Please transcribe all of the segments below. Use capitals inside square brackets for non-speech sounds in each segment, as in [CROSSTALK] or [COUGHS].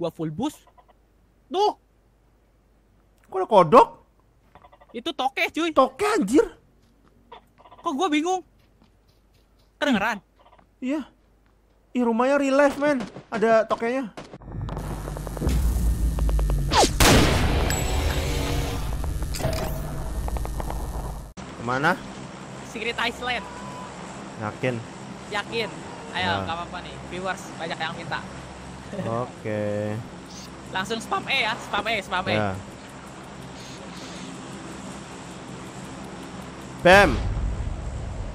gua full boost. Tuh. Kok ada kodok? Itu toke, cuy. Toke anjir. Kok gua bingung? Kedengeran? Iya. Ih, rumahnya real life, men. Ada tokenya. Kemana? Secret Island. Yakin? Yakin. Ayo, ya. nggak nah. apa-apa nih. Viewers banyak yang minta. Oke. Okay. Langsung spam E ya, spam E, spam E. Yeah. Bam.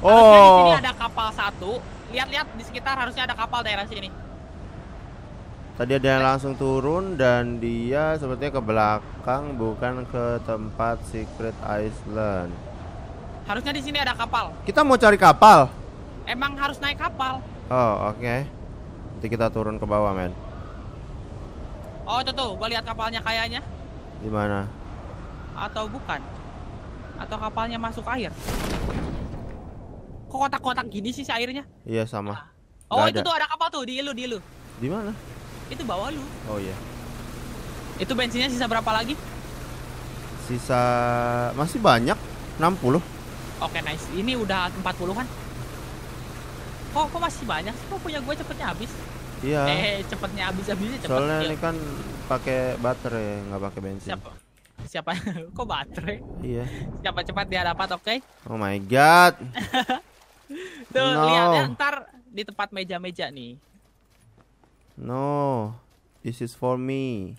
Oh. di sini oh. ada kapal satu. Lihat-lihat di sekitar harusnya ada kapal daerah sini. Tadi ada yang langsung turun dan dia sepertinya ke belakang bukan ke tempat Secret Island. Harusnya di sini ada kapal. Kita mau cari kapal. Emang harus naik kapal. Oh, oke. Okay. Nanti kita turun ke bawah, men. Oh itu tuh, gua lihat kapalnya kayaknya. Di mana? Atau bukan? Atau kapalnya masuk air? Kok kotak-kotak gini sih si airnya? Iya sama. Ah. Oh Gak itu ada. tuh ada kapal tuh di lu di lu. Di mana? Itu bawa lu. Oh iya. Itu bensinnya sisa berapa lagi? Sisa masih banyak, 60. Oke, nice. Ini udah 40 kan? Kok kok masih banyak sih? Kok punya gue cepetnya habis? Iya. Eh, cepetnya habis-habisnya cepet. Soalnya ini kan pakai baterai, nggak pakai bensin. Siapa? Siapa? [LAUGHS] Kok baterai? Iya. Siapa cepat dia dapat, oke? Okay? Oh my god. [LAUGHS] Tuh, no. lihat ya, ntar di tempat meja-meja nih. No. This is for me.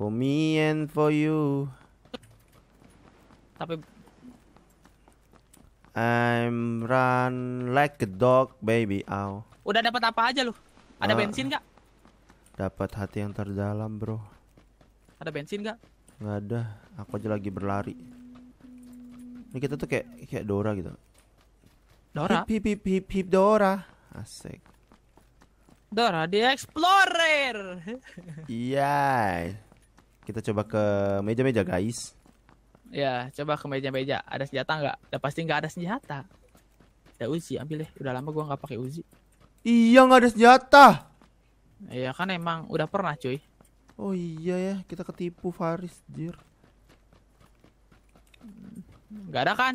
For me and for you. Tapi I'm run like a dog, baby. Ow. Udah dapat apa aja loh? Ada ah, bensin gak? Dapat hati yang terdalam bro Ada bensin gak? Gak ada Aku aja lagi berlari Ini kita tuh kayak kayak Dora gitu Dora? Hip hip hip hip, hip Dora Asik Dora the Explorer [LAUGHS] Iya yeah. Kita coba ke meja-meja guys Ya, coba ke meja-meja. Ada senjata gak? Udah ya, pasti gak ada senjata. Ada ya, uzi, ambil deh. Udah lama gua gak pakai uzi. Iya nggak ada senjata. Iya kan emang udah pernah cuy. Oh iya ya kita ketipu Faris jir. Gak ada kan?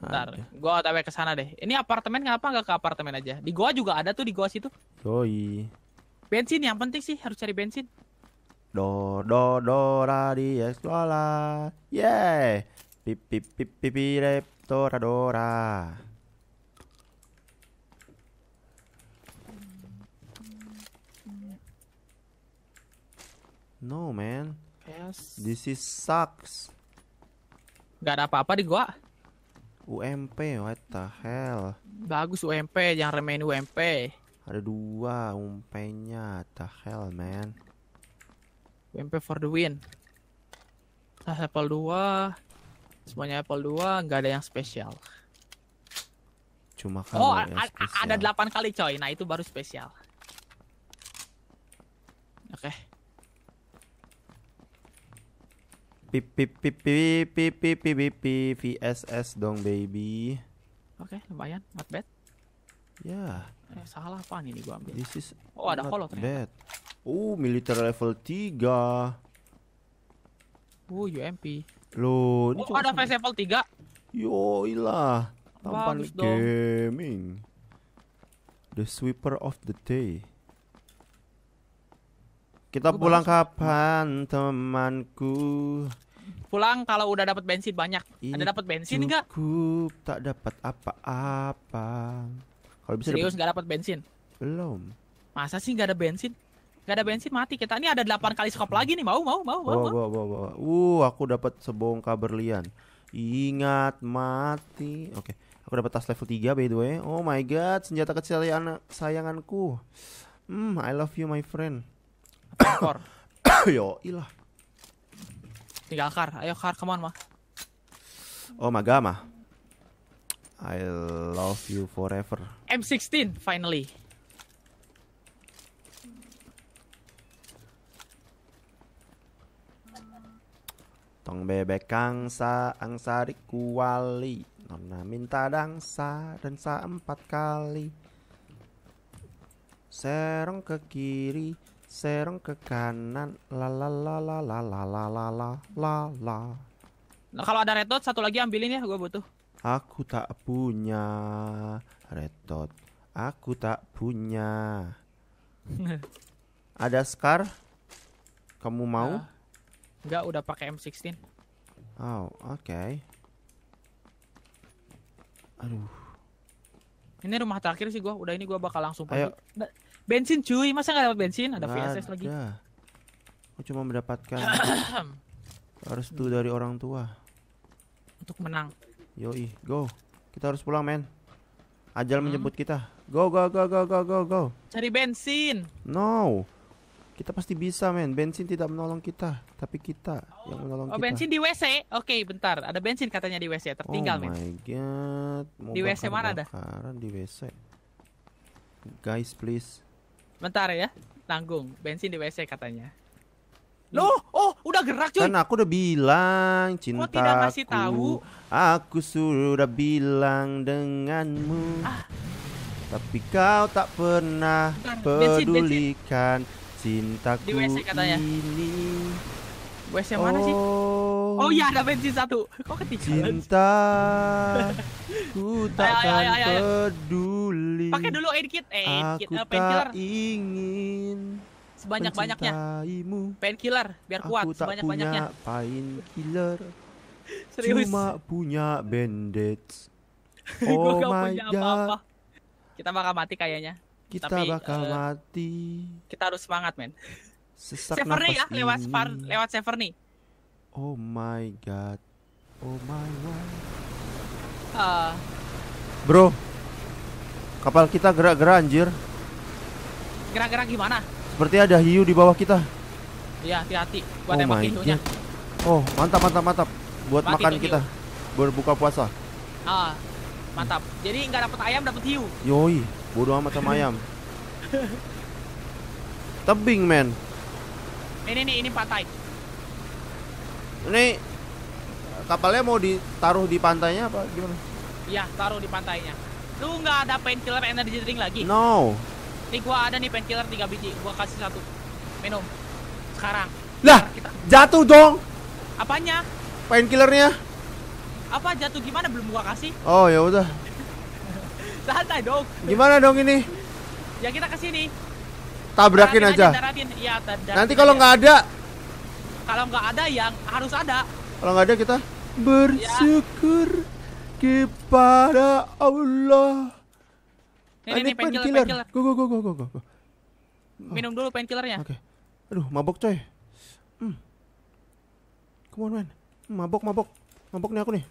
Ntar, ada. gua otw ke sana deh. Ini apartemen kenapa nggak ke apartemen aja? Di goa juga ada tuh di goa situ. Doi. Bensin yang penting sih harus cari bensin. Do do do ra di eksola. Yeah. Pip pip pip pip rep do ra do ra. No man. Yes. This is sucks. Gak ada apa-apa di gua. UMP, what the hell? Bagus UMP, jangan remain UMP. Ada dua UMP-nya, the hell man. UMP for the win. Nah, Apple 2. Semuanya Apple 2, nggak ada yang spesial. Cuma oh, kalau Oh, spesial. ada delapan kali coy. Nah, itu baru spesial. Oke. Okay. Pip pip pip pip pip pip pip pip pip VSS dong baby. Oke, okay, lumayan, not bad. Ya. Yeah. Eh, salah apaan ini gua ambil? This is Oh, ada hollow ternyata. Bad. Oh, militer level 3. Oh, uh, UMP. Loh, ini oh, ada face level 3. Yo, ilah. Tampan Bagus gaming. Dong. The sweeper of the day. Kita pulang kapan temanku? Pulang kalau udah dapat bensin banyak. Ada dapat bensin enggak? Cukup, tak dapat apa-apa. Kalau bisa Serius nggak dapat bensin? Belum. Masa sih nggak ada bensin? Gak ada bensin mati kita. Ini ada 8 kali skop lagi nih. Mau mau mau mau. Wow, mau. Wow, uh, aku dapat sebongkah berlian. Ingat mati. Oke. Okay. Aku dapat tas level 3 by the way. Oh my god, senjata kecil anak sayanganku. Hmm, I love you my friend. Kor. [COUGHS] Yo, ilah. Tinggal Kar. Ayo Kar, come on, mah. Oh, Magama. I love you forever. M16 finally. Tong bebek angsa, angsa dikuali. Nona minta dangsa, dansa empat kali. Serong ke kiri, serong ke kanan la la la la la la la la la la la nah, kalau ada retot satu lagi ambilin ya gue butuh aku tak punya retot aku tak punya [LAUGHS] ada scar kamu mau nah, enggak udah pakai M16 oh oke okay. aduh ini rumah terakhir sih gua udah ini gua bakal langsung pergi Ayo bensin cuy masa nggak dapat bensin ada VSS lagi. lagi aku cuma mendapatkan [COUGHS] harus tuh dari orang tua untuk menang yoi go kita harus pulang men ajal hmm. menjemput kita go go go go go go go cari bensin no kita pasti bisa men bensin tidak menolong kita tapi kita oh. yang menolong oh, kita oh bensin di WC oke okay, bentar ada bensin katanya di WC tertinggal oh men oh my god Mau di WC mana ada di WC guys please Bentar ya, tanggung. Bensin di WC katanya. Loh, oh, udah gerak cuy. Kan aku udah bilang cinta. Oh, tidak kasih tahu. Aku sudah bilang denganmu. Ah. Tapi kau tak pernah Bentar, pedulikan bensin, bensin. cintaku di WC katanya. ini. Wes yang oh. mana sih? Oh, oh iya ada bensin satu. Kok ketiga? Cinta ku tak ayo, ayo, ayo, peduli. Pakai dulu air kit, eh, aku eh, kit uh, ingin sebanyak-banyaknya. killer biar kuat sebanyak-banyaknya. Painkiller. [LAUGHS] Serius. Cuma punya bandit. [LAUGHS] Oh gua my punya god. Apa-apa. Kita bakal mati kayaknya. Kita Tapi, bakal uh, mati. Kita harus semangat, men. Sesak Severny ya, lewat Spar, lewat Severny. Oh my god. Oh my god. Uh. Bro. Kapal kita gerak-gerak anjir. Gerak-gerak gimana? Seperti ada hiu di bawah kita. Iya, hati-hati. Buat oh tembak hiunya. Oh, mantap mantap mantap. Buat Mati makan kita. Hiu. puasa. Ah. Mantap. Jadi nggak dapat ayam dapat hiu. Yoi, bodoh amat sama [LAUGHS] ayam. Tebing, men. Ini nih, ini pantai. Ini kapalnya mau ditaruh di pantainya apa gimana? Iya, taruh di pantainya. Lu nggak ada painkiller energy drink lagi? No. ini gua ada nih painkiller 3 biji, gua kasih satu. Minum. Sekarang. Lah, kita... jatuh dong. Apanya? Painkillernya. Apa jatuh gimana belum gua kasih? Oh, ya udah. [LAUGHS] Santai dong. Gimana dong ini? Ya kita ke sini tabrakin aja. Ya, Nanti kalau nggak ada, kalau nggak ada yang harus ada. Kalau nggak ada kita ya. bersyukur ya. kepada Allah. Ini, ah, ini, ini killer. Go go go go go go. Minum ah. dulu painkillernya. Oke. Okay. Aduh, mabok coy. Hmm. Come on, man. Mabok, mabok. Mabok nih aku nih.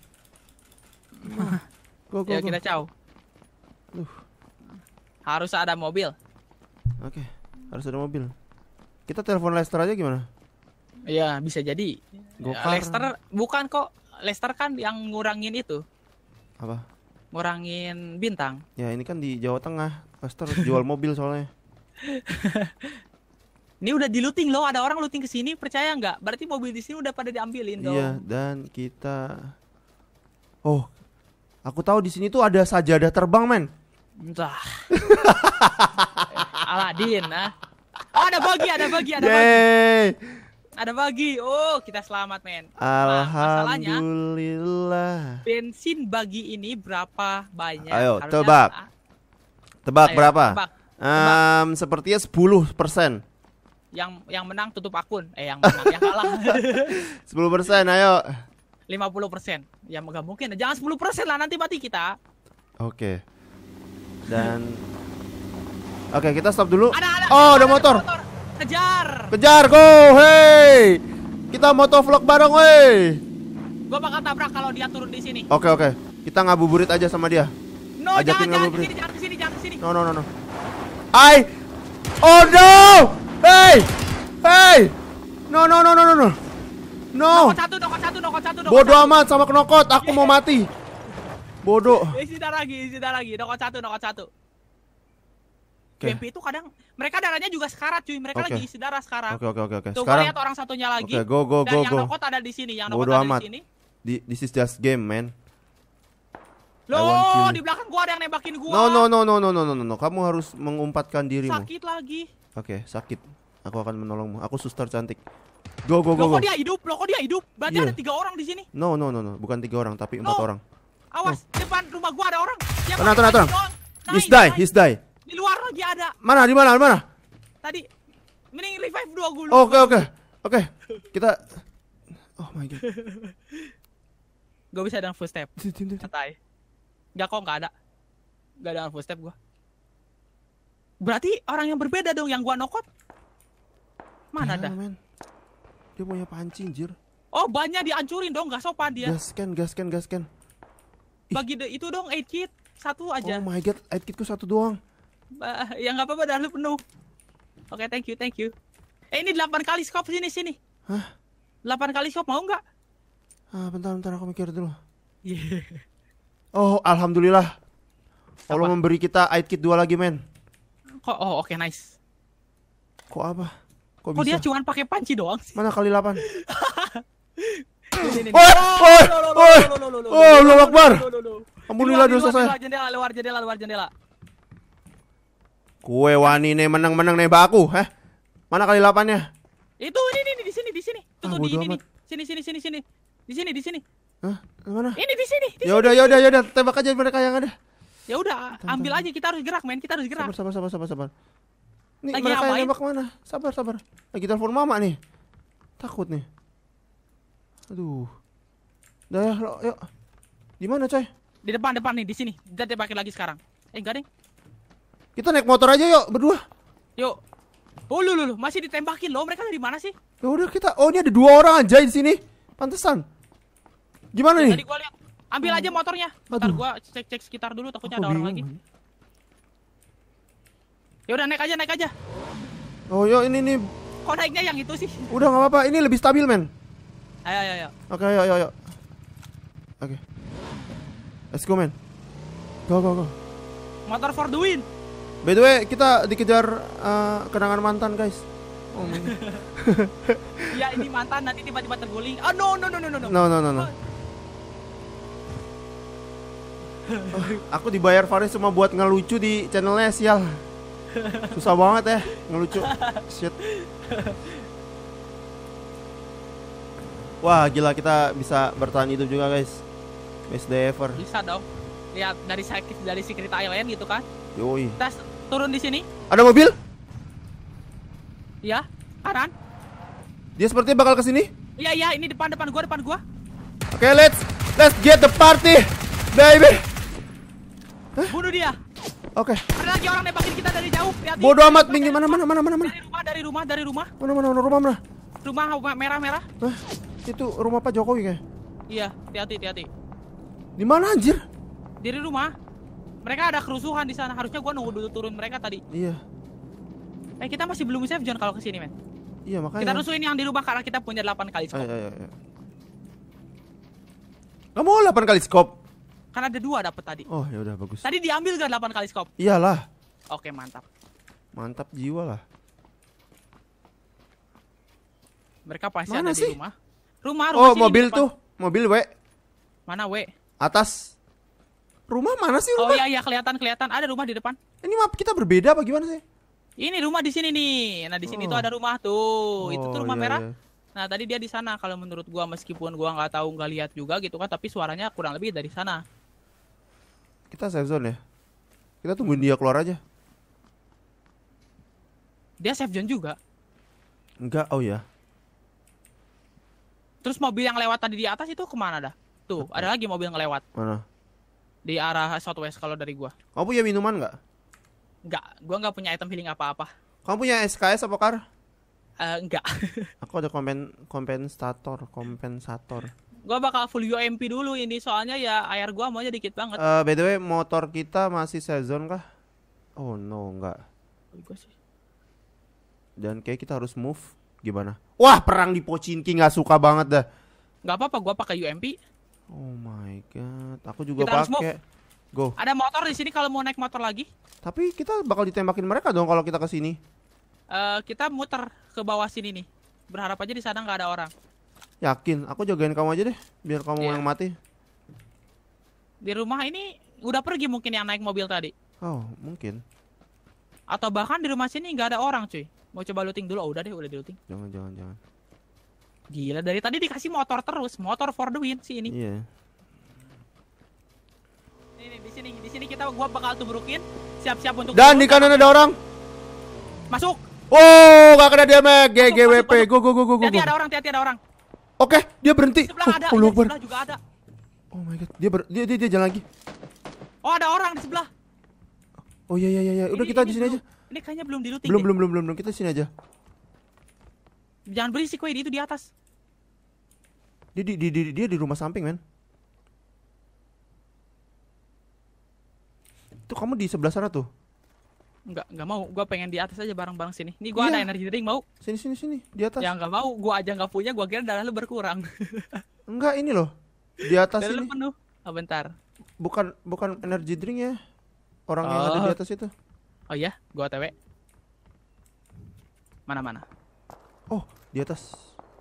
gue hmm. ah. Go, go, ya, go. kita caw. Harus ada mobil. Oke. Okay. Harus ada mobil. Kita telepon Lester aja gimana? Iya, bisa jadi. Gokar. Ya, Lester bukan kok. Lester kan yang ngurangin itu. Apa? Ngurangin bintang. Ya, ini kan di Jawa Tengah. Lester jual mobil soalnya. [LAUGHS] ini udah di looting loh, ada orang looting ke sini, percaya nggak? Berarti mobil di sini udah pada diambilin dong. Iya, dan kita Oh. Aku tahu di sini tuh ada sajadah terbang, men. Entah. [LAUGHS] Aladin, nah. Oh, ada bagi, ada bagi, ada bagi. Ada bagi. Oh, kita selamat, men. Nah, Alhamdulillah. bensin bagi ini berapa banyak? Ayo, tebak. Tebak berapa? Um, sepertinya 10 persen. Yang yang menang tutup akun. Eh, yang menang yang kalah. 10 [LAUGHS] persen, ayo. 50 persen. Ya nggak mungkin. Jangan 10 persen lah nanti mati kita. Oke. Okay. Dan Oke, kita stop dulu. Ada, ada, oh, ada, ada motor. motor. Kejar. Kejar, go, hey. Kita moto vlog bareng, hey. Gua bakal tabrak kalau dia turun di sini. Oke, oke. Kita ngabuburit aja sama dia. No, Ajakin jangan, ngabuburit. jangan sini, jangan kesini, jangan No, no, no, no. I. Oh no. Hey, hey. No, no, no, no, no, no. No. Bodo satu, nokot satu, nokot satu, nokot Bodoh amat sama knokot, Aku mau mati. Bodoh. Isi darah lagi, isi darah lagi. Nokot satu, nokot satu okay. BMP itu kadang mereka darahnya juga sekarat cuy mereka okay. lagi isi darah sekarang oke okay, oke okay, oke okay. sekarang, lihat orang satunya lagi okay, go, go, dan go, yang go. nokot ada di sini yang nokot ada amat. di sini di, this is just game man Lo di belakang gua ada yang nembakin gua. No, no, no, no, no, no, no, no. Kamu harus mengumpatkan dirimu. Sakit lagi. Oke, okay, sakit. Aku akan menolongmu. Aku suster cantik. Go, go, go, go. Kok dia hidup? Lo kok dia hidup? Berarti yeah. ada tiga orang di sini. No, no, no, no. Bukan tiga orang, tapi no. empat orang. Awas, no. depan rumah gua ada orang. tenang, tenang, tenang. He's die, he's die. Di luar lagi ada. Mana? Di mana? Di mana? Tadi. Mending revive dua gulung Oke, oke. Oke. Kita Oh my god. gak [LAUGHS] bisa dengan full step. Santai. Gak kok gak ada. Gak ada full step gua Berarti orang yang berbeda dong yang gua nokot. Mana ada Dia punya panci anjir. Oh, banyak dihancurin dong, gak sopan dia. Gasken, gasken, gasken. Bagi itu dong 8 kit satu aja. Oh my god, 8 kitku satu doang. Uh, ya nggak apa-apa, dah lu penuh. Oke, okay, thank you, thank you. Eh, ini 8 kali scope sini, sini. Hah? 8 kali scope, mau nggak? Ah, bentar, bentar, aku mikir dulu. Oh, Alhamdulillah. Allah memberi kita aid kit 2 lagi, men. Kok, oh, oke, okay, nice. Kok apa? Kok, Kok bisa? dia cuma pakai panci doang sih? Mana kali 8? Oh oh oi, oh, Allah Akbar. Alhamdulillah dosa saya. Luar jendela, luar jendela, luar jendela. Kue wani nih menang-menang nembak aku, heh. Mana kali lapannya? Itu ini ini di sini di sini. Ah, tuh, ah, di ini amat. Sini sini sini sini. Di sini di sini. Hah? Mana? Ini di sini. Ya udah ya udah ya udah tembak aja mereka yang ada. Ya udah, ambil aja kita harus gerak, men. Kita harus gerak. Sabar sabar sabar sabar sabar. Nih, Lagi mereka yang nembak mana? Sabar sabar. Lagi telepon mama nih. Takut nih. Aduh. Dah ya, yuk. Di mana, coy? Di depan depan nih, di sini. Kita tembakin lagi sekarang. Eh, enggak, deh. Kita naik motor aja yuk berdua. Yuk. Oh lu, lu, lu masih ditembakin loh. Mereka dari mana sih? Ya udah kita. Oh ini ada dua orang aja di sini. Pantesan. Gimana ya, nih? Tadi gua lihat. Ambil aja motornya. Ntar gua cek-cek sekitar dulu takutnya Aku ada orang lagi. Ya udah naik aja, naik aja. Oh, yuk ini nih. Kok naiknya yang itu sih? Udah nggak apa-apa, ini lebih stabil, men. Ayo, ayo, ayo. Oke, ayo, ayo, ayo. Oke. Okay. Let's go, men. Go, go, go. Motor for the win. By the way, kita dikejar uh, kenangan mantan, guys. Oh. ya [LAUGHS] ini mantan nanti tiba-tiba terguling. Oh no no no no no. No no no no. Oh, [LAUGHS] aku dibayar Faris cuma buat ngelucu di channelnya sial. Susah banget ya ngelucu. Shit. Wah gila kita bisa bertahan hidup juga guys. Miss Dever. Bisa dong. Lihat dari sakit dari Secret Island gitu kan. Yoi. Kita turun di sini. Ada mobil? Iya, kanan. Dia sepertinya bakal ke sini. Iya, iya, ini depan depan gua, depan gua. Oke, okay, let's let's get the party, baby. Eh? Bunuh dia. Oke. Okay. Ada lagi orang nembakin kita dari jauh. Lihat. Bodoh amat, minggir mana mana mana mana mana. Dari rumah, dari rumah, dari rumah. Mana mana mana rumah mana? Rumah merah-merah. Eh, Itu rumah Pak Jokowi kayaknya. Iya, hati-hati, hati-hati. Di mana anjir? Dari rumah. Mereka ada kerusuhan di sana. Harusnya gua nunggu dulu turun mereka tadi. Iya. Eh kita masih belum safe zone kalau kesini men. Iya makanya. Kita rusuhin yang di rumah karena kita punya 8 kali skop. Iya, iya, iya. Kamu 8 kali skop? Kan ada dua dapat tadi. Oh ya udah bagus. Tadi diambil gak 8 kali skop? Iyalah. Oke mantap. Mantap jiwa lah. Mereka pasti Mana ada sih? di rumah. Rumah, rumah Oh mobil tuh, mobil we. Mana we? Atas. Rumah mana sih oh, rumah? Oh iya iya kelihatan kelihatan ada rumah di depan. Ini map kita berbeda apa gimana sih? Ini rumah di sini nih. Nah, di sini oh. tuh ada rumah tuh. Oh, itu tuh oh, rumah iya, merah. Iya. Nah, tadi dia di sana kalau menurut gua meskipun gua nggak tahu nggak lihat juga gitu kan, tapi suaranya kurang lebih dari sana. Kita safe zone ya. Kita tungguin dia keluar aja. Dia safe zone juga. Enggak, oh ya. Terus mobil yang lewat tadi di atas itu kemana dah? Tuh, ada lagi mobil yang lewat. Mana? Di arah southwest kalau dari gua. Kamu punya minuman nggak? Nggak, gua nggak punya item healing apa-apa. Kamu punya SKS apa kar? Uh, eh, enggak. [LAUGHS] Aku ada kompen kompensator, kompensator. Gua bakal full UMP dulu ini soalnya ya air gua maunya dikit banget. Uh, by the way, motor kita masih season kah? Oh no, enggak. Dan kayak kita harus move gimana? Wah, perang di Pochinki nggak suka banget dah. Nggak apa-apa, gua pakai UMP. Oh my god banget. Aku juga pakai. Go. Ada motor di sini kalau mau naik motor lagi. Tapi kita bakal ditembakin mereka dong kalau kita ke sini. Uh, kita muter ke bawah sini nih. Berharap aja di sana nggak ada orang. Yakin, aku jagain kamu aja deh, biar kamu yeah. yang mati. Di rumah ini udah pergi mungkin yang naik mobil tadi. Oh, mungkin. Atau bahkan di rumah sini nggak ada orang, cuy. Mau coba looting dulu? Oh, udah deh, udah di looting. Jangan, jangan, jangan. Gila, dari tadi dikasih motor terus, motor for the win sih ini. Iya. Yeah. Ini di sini, di sini kita gua bakal tubrukin. Siap-siap untuk Dan di kanan ada orang. Masuk. Oh, gak kena dia meg. GGWP. Go go go go go. Tadi ada orang, tadi ada orang. Oke, dia berhenti. Di sebelah oh, ada. Oh, di sebelah juga ada. Oh my god, dia ber dia, dia dia jalan lagi. Oh, ada orang di sebelah. Oh iya iya iya, iya. udah kita di sini aja. Ini kayaknya belum di Belum belum belum belum, belum. kita di sini aja. Jangan berisik, woi, itu di atas. Dia di, di, di, dia di rumah samping, men. itu kamu di sebelah sana tuh. Enggak, enggak mau. Gua pengen di atas aja barang-barang sini. ini gua iya. ada energi drink mau. Sini sini sini, di atas. Ya enggak mau, gua aja enggak punya, gua kira darah lu berkurang. enggak, [LAUGHS] ini loh. Di atas darah ini. penuh. Oh, bentar. Bukan bukan energi drink ya. Orang oh. yang ada di oh. atas itu. Oh iya, gua TW. Mana-mana. Oh, di atas.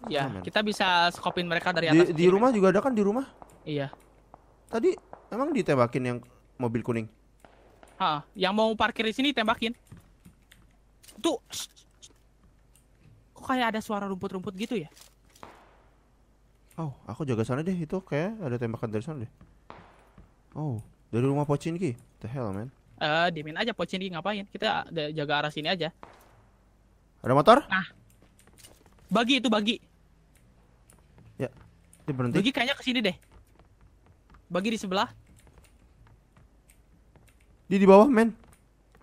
Ya, oh, kita bisa skopin mereka dari atas. Di, di rumah juga ada kan di rumah? Iya. Tadi emang ditembakin yang mobil kuning? Ha, yang mau parkir di sini tembakin. Tuh. Kok kayak ada suara rumput-rumput gitu ya? Oh, aku jaga sana deh. Itu kayak ada tembakan dari sana deh. Oh, dari rumah Pocin Ki. The hell, man. Eh, uh, dimin aja Pocin Ki ngapain? Kita jaga arah sini aja. Ada motor? Nah. Bagi itu bagi. Ya. Dia berhenti. Bagi kayaknya ke sini deh. Bagi di sebelah. Dia di bawah, men.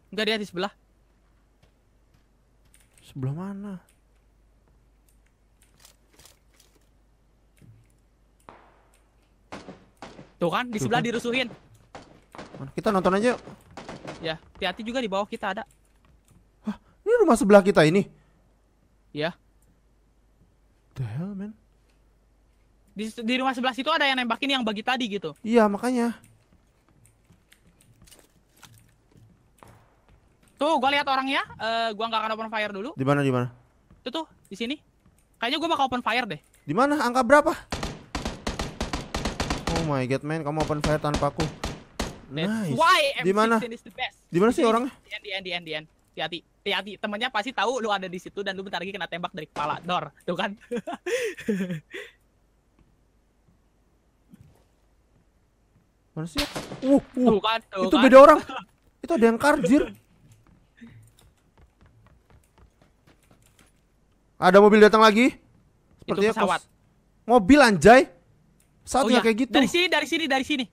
Enggak, dia di sebelah. Sebelah mana? Tuh kan, di sebelah kan. dirusuhin. Kita nonton aja. Ya, hati-hati juga di bawah kita ada. Hah, ini rumah sebelah kita ini. Ya. The hell, man. Di, di rumah sebelah situ ada yang nembakin yang bagi tadi gitu. Iya, makanya. Tuh, gua lihat orangnya. Uh, gua gak akan open fire dulu. Di mana di mana? Itu tuh, di sini. Kayaknya gua bakal open fire deh. Di mana? Angka berapa? Oh my god, man, kamu open fire tanpa aku. Nice. Why di mana? Di mana sih orangnya? Di end, di end, di end, di Hati-hati. Hati-hati. Temennya pasti tahu lu ada di situ dan lu bentar lagi kena tembak dari kepala. Dor, tuh kan. [LAUGHS] mana sih? Uh, uh. Tuh kan, tuh itu kan. beda orang. Itu ada yang karjir. [LAUGHS] Ada mobil datang lagi? Sepertinya itu pesawat. Kos... Mobil anjay. Pesawat oh, iya. kayak gitu. Dari sini, dari sini, dari sini.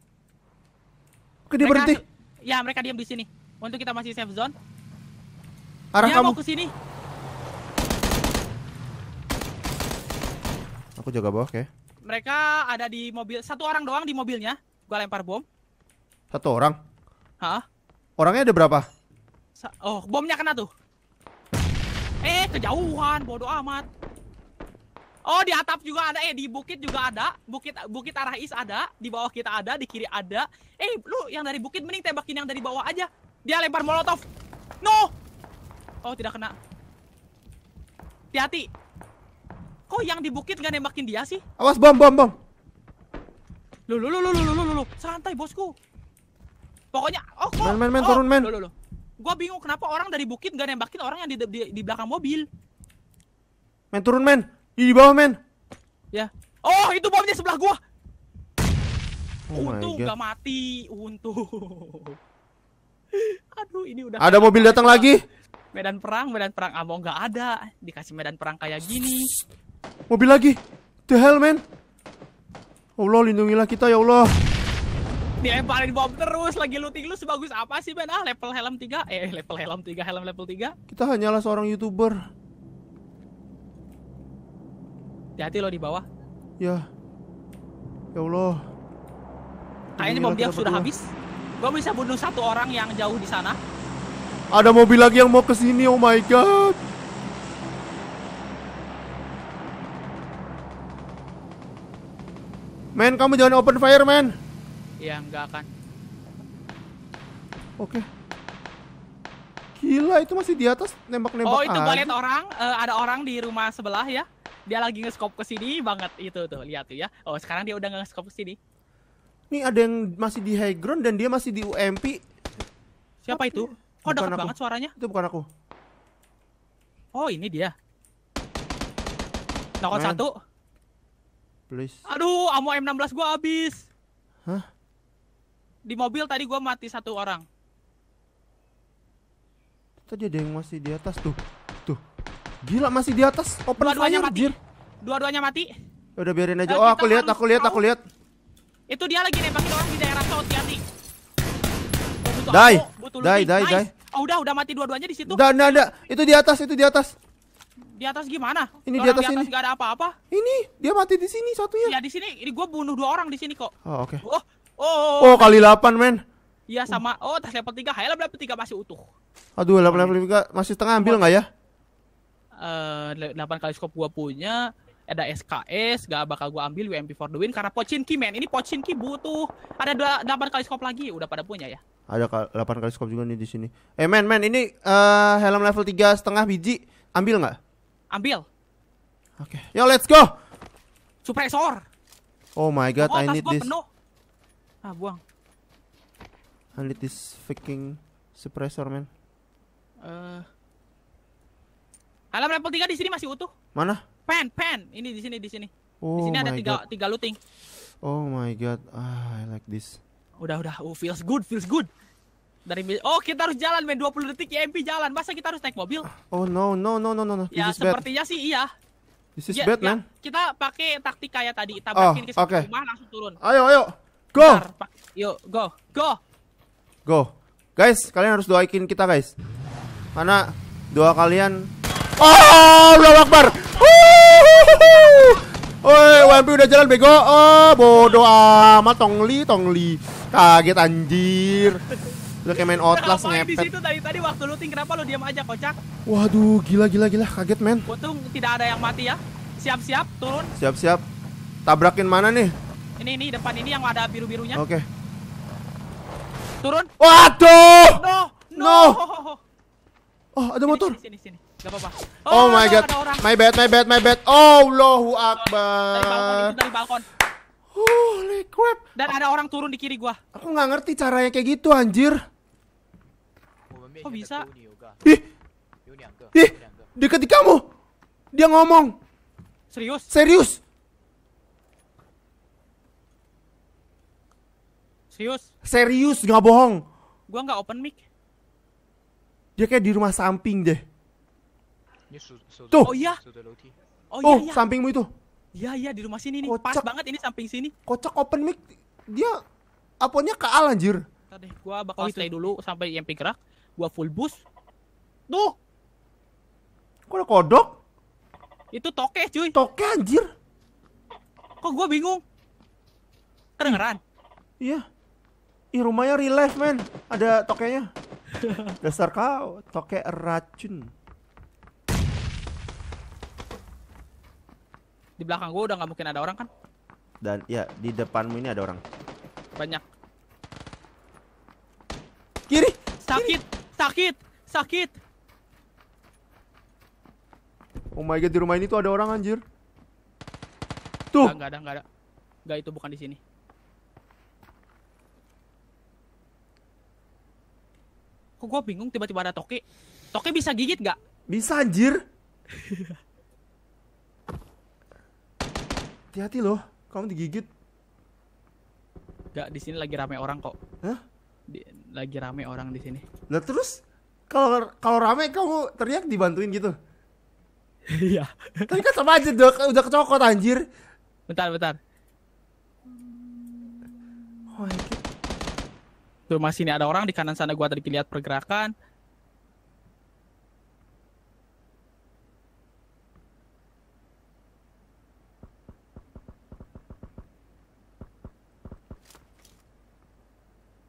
Oke, dia mereka berhenti. Ya, mereka diam di sini. Untuk kita masih safe zone. Arah dia kamu. mau ke sini. Aku jaga bawah, oke. Okay. Mereka ada di mobil. Satu orang doang di mobilnya. Gua lempar bom. Satu orang? Hah? Orangnya ada berapa? Sa oh, bomnya kena tuh. Eh, kejauhan, bodoh amat. Oh, di atap juga ada. Eh, di bukit juga ada. Bukit bukit arah is ada, di bawah kita ada, di kiri ada. Eh, lu yang dari bukit mending tembakin yang dari bawah aja. Dia lempar molotov. No. Oh, tidak kena. Hati-hati. Kok yang di bukit gak nembakin dia sih? Awas bom bom bom. Lu lu lu lu lu lu lu santai bosku. Pokoknya oh kok. Men men men oh. turun men. Lu lu lu gue bingung kenapa orang dari bukit gak nembakin orang yang di, di, di belakang mobil. Men turun men, di, di bawah men. Ya. Oh itu bomnya sebelah gue. Oh untung gak mati, untung. [LAUGHS] Aduh ini udah. Ada mobil datang lagi. Medan perang, medan perang abang ah, nggak ada. Dikasih medan perang kayak gini. Mobil lagi. The hell man. Allah lindungilah kita ya Allah dilemparin bom terus lagi looting lu sebagus apa sih Ben ah level helm 3 eh level helm 3 helm level 3 kita hanyalah seorang youtuber hati-hati lo di bawah ya ya Allah kayaknya bom dia sudah habis gua bisa bunuh satu orang yang jauh di sana ada mobil lagi yang mau ke sini oh my god Men, kamu jangan open fire, men ya nggak akan oke gila itu masih di atas nembak-nembak oh itu gue liat orang uh, ada orang di rumah sebelah ya dia lagi nge-scope ke sini banget itu tuh lihat tuh ya oh sekarang dia udah nge-scope ke sini nih ada yang masih di high ground dan dia masih di UMP siapa itu kok dekat banget suaranya itu bukan aku oh ini dia Nokot satu please aduh ammo M16 gua habis hah di mobil tadi gue mati satu orang tadi ada yang masih di atas tuh tuh gila masih di atas open dua-duanya mati. Jir. dua-duanya mati ya udah biarin aja oh aku lihat aku lihat aku lihat itu dia lagi nembak orang di daerah tol hati dai dai dai dai oh udah udah mati dua-duanya di situ dan ada itu di atas itu di atas di atas gimana? Ini di atas, ini. Gak ada apa-apa. Ini dia mati di sini satunya. Ya di sini, ini gue bunuh dua orang di sini kok. Oh oke. Oh Oh, oh kali 8 men. Iya sama. Oh, tas level 3. Hayal level 3 masih utuh. Aduh, level level 3 masih setengah ambil nggak ya? Eh, uh, 8 kali scope gua punya ada SKS gak bakal gua ambil UMP for the win karena Pochinki men ini Pochinki butuh ada 8 kali scope lagi udah pada punya ya ada 8 kali scope juga nih di sini eh men men ini uh, helm level 3 setengah biji ambil nggak ambil oke okay. yo let's go supresor oh my god oh, I need this penuh. Ah, buang. I need this fucking suppressor, man. Eh. Uh, alam level 3 di sini masih utuh. Mana? Pen, pen. Ini di sini, di sini. Oh di sini ada tiga, god. tiga looting. Oh my god, ah, I like this. Udah, udah. Oh, feels good, feels good. Dari Oh, kita harus jalan men 20 detik ya MP jalan. Masa kita harus naik mobil? Oh no, no, no, no, no, no. Ya, sepertinya bad. sih iya. This is ya, bad, ya, man. Kita pakai taktik kayak tadi, oh, tabrakin oh, ke okay. rumah langsung turun. Ayo, ayo. Go. Yuk, go. Go. Go. Guys, kalian harus doain kita, guys. Karena doa kalian Oh, Allahu Akbar. Oi, WMP udah jalan bego. Oh, bodoh amat tongli tongli. Kaget anjir. Udah kayak main Outlast ngepet. Di situ tadi tadi waktu looting kenapa lu diam aja kocak? Waduh, gila gila gila kaget men. Untung tidak ada yang mati ya. Siap-siap turun. Siap-siap. Tabrakin mana nih? Ini ini depan ini yang ada biru-birunya. Oke. Okay. Turun. Waduh. No. No. no. Oh, ada motor. Sini, sini, sini. apa-apa. Oh, oh my god. My bad, my bad, my bad. Oh, Allahu akbar. Dari balkon, itu Holy crap. Dan ada orang turun di kiri gua. Aku nggak ngerti caranya kayak gitu, anjir. Kok bisa? Ih. Ih, di kamu. Dia ngomong. Serius? Serius. Serius? Serius, nggak bohong. Gua nggak open mic. Dia kayak di rumah samping deh. Tuh. Oh iya. Oh, oh iya. sampingmu itu. Iya iya di rumah sini nih. Kocok. Pas banget ini samping sini. Kocak open mic dia ke ke anjir. Tadi gua bakal oh, stay dulu sampai yang gerak. Gua full boost. Tuh. Kok ada kodok? Itu toke cuy. Toke anjir. Kok gua bingung? Kedengeran? Iya. Ih rumahnya real life men Ada tokenya Dasar kau Toke racun Di belakang gue udah gak mungkin ada orang kan Dan ya di depanmu ini ada orang Banyak Kiri Sakit Kiri. Sakit Sakit Oh my god di rumah ini tuh ada orang anjir Tuh Gak ada gak ada Gak itu bukan di sini kok gue bingung tiba-tiba ada toke toke bisa gigit nggak? bisa anjir hati-hati loh kamu digigit Nggak di sini lagi rame orang kok Hah? Di, lagi rame orang di sini nah terus kalau kalau rame kamu teriak dibantuin gitu [LAUGHS] iya tapi kan sama aja udah, udah kecokot anjir bentar bentar rumah sini ada orang di kanan sana gua tadi lihat pergerakan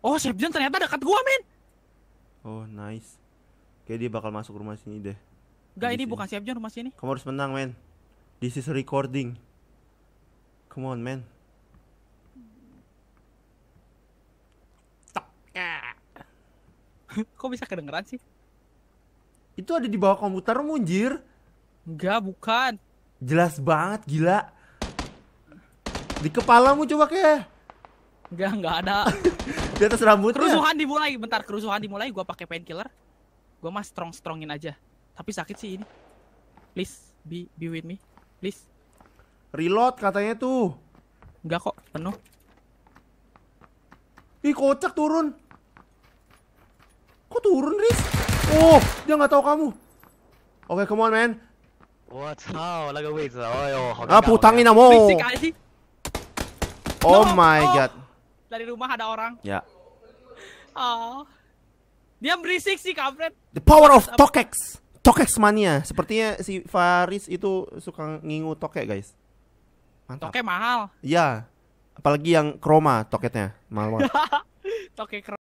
Oh, Sepjon ternyata dekat gua, men. Oh, nice. Kayak dia bakal masuk rumah sini deh. Enggak, ini sini. bukan Sepjon rumah sini. Kamu harus menang, men. This is recording. Come on, man. [LAUGHS] Kok bisa kedengeran sih? Itu ada di bawah komputer munjir. Enggak, bukan. Jelas banget, gila. Di kepalamu coba ke? Enggak, enggak ada. [LAUGHS] di atas rambutnya. Kerusuhan dimulai, bentar kerusuhan dimulai gua pakai painkiller. Gua mah strong-strongin aja. Tapi sakit sih ini. Please be be with me. Please. Reload katanya tuh. Enggak kok, penuh. Ih, kocak turun turun, Riz? Oh, dia nggak tahu kamu. Oke, okay, come on, man. 我操，那个位置，哎呦，好啊，putangin na mo. Basically. Oh no, my oh. god. Dari rumah ada orang. Ya. Oh. Dia berisik sih, kampret. The power of Tokex. Tokex mania. Sepertinya si Faris itu suka ngingu tokek, guys. Mantap. Tokek mahal. Iya. Apalagi yang kroma toketnya. Mahal banget. [LAUGHS] tokek kroma.